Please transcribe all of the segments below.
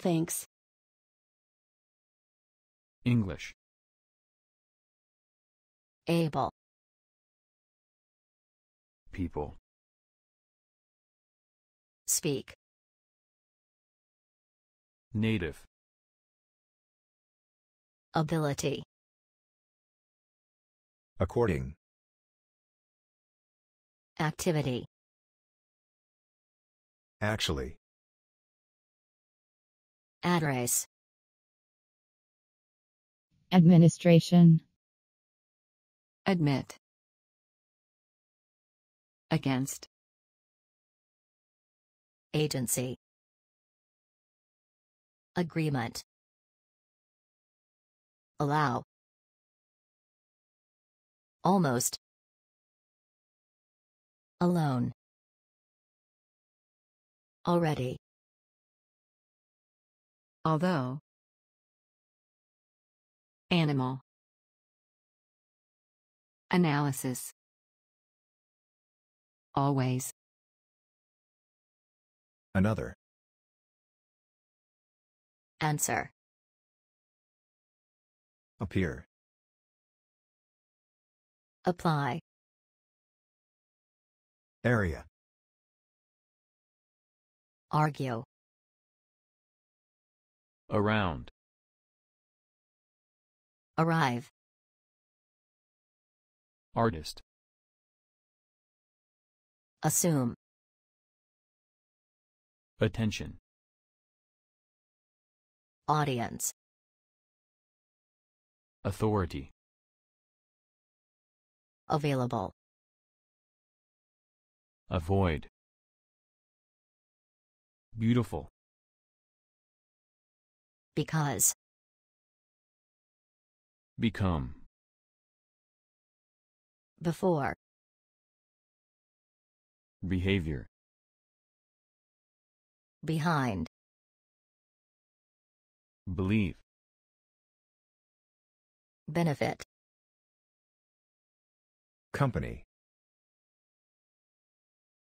Thanks. English. Able. People. Speak. Native. Ability. According. Activity. Actually. Address. Administration. Admit. Against. Agency. Agreement. Allow. Almost. Alone. Already. Although. Animal. Analysis. Always. Another. Answer. Appear. Apply. Area. Argue. Around. Arrive. Artist. Assume. Attention. Audience. Authority. Available. Avoid. Beautiful. Because. Become. Before. Behavior. Behind. Believe. Benefit. Company.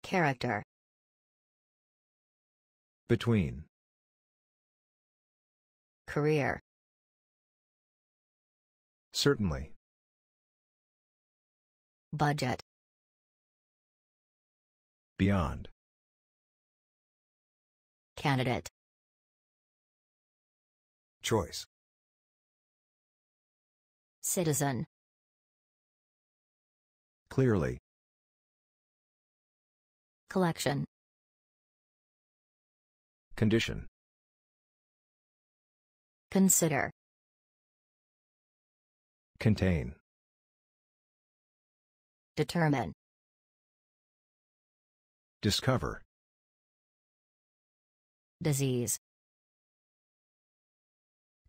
Character. Between. Career. Certainly. Budget. Beyond. Candidate. Choice. Citizen. Clearly. Collection. Condition. Consider. Contain. Determine. Discover. Disease.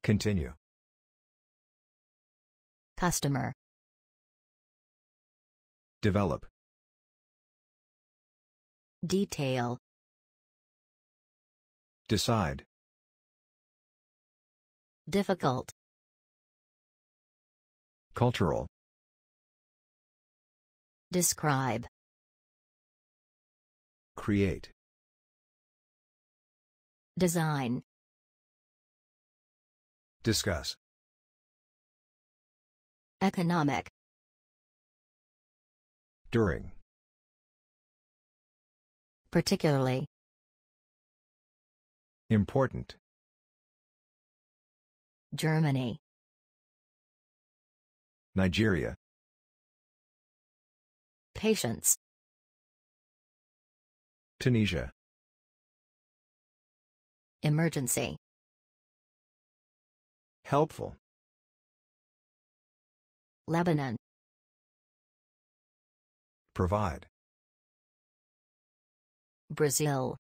Continue. Customer. Develop. Detail. Decide. Difficult. Cultural. Describe. Create. Design. Discuss. Economic. During. Particularly. Important. Germany. Nigeria. Patience. Tunisia. Emergency. Helpful. Lebanon. Provide. Brazil.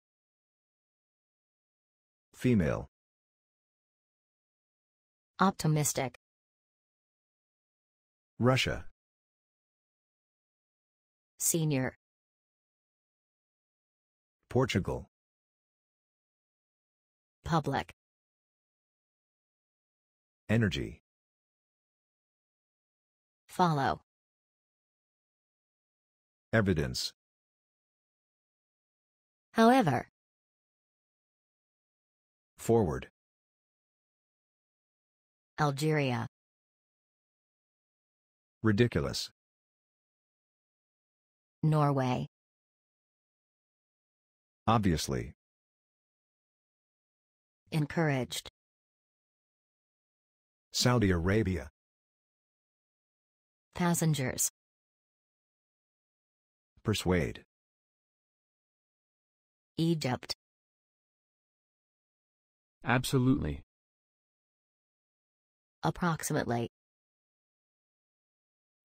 Female. Optimistic. Russia. Senior. Portugal. Public. Energy. Follow. Evidence. However. Forward. Algeria. Ridiculous. Norway. Obviously. Encouraged. Saudi Arabia. Passengers. Persuade. Egypt. Absolutely. Approximately.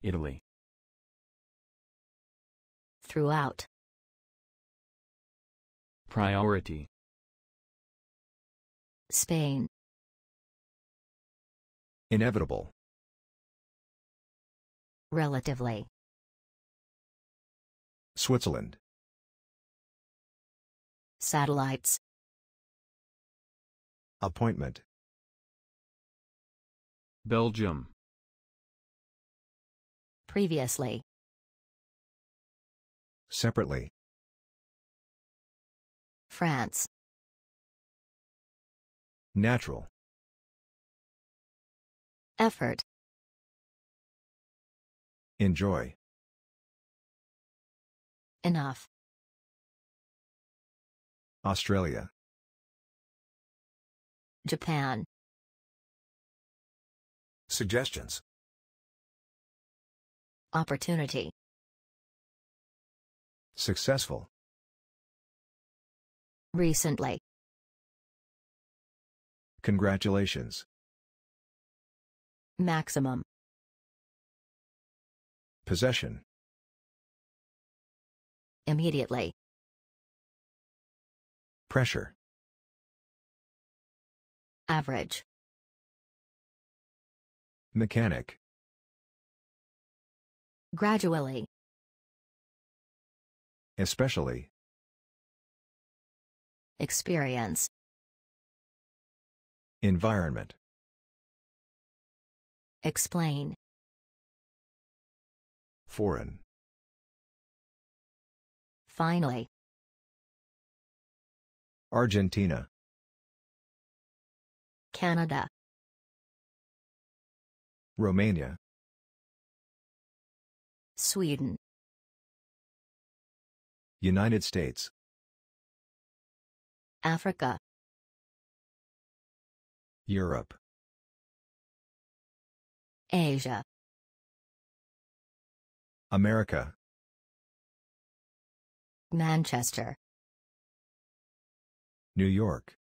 Italy. Throughout. Priority. Spain. Inevitable. Relatively. Switzerland. Satellites. Appointment. Belgium Previously Separately France Natural Effort Enjoy Enough Australia Japan Suggestions Opportunity Successful Recently Congratulations Maximum Possession Immediately Pressure Average Mechanic. Gradually. Especially. Experience. Environment. Explain. Foreign. Finally. Argentina. Canada. Romania. Sweden. United States. Africa. Europe. Asia. America. Manchester. New York.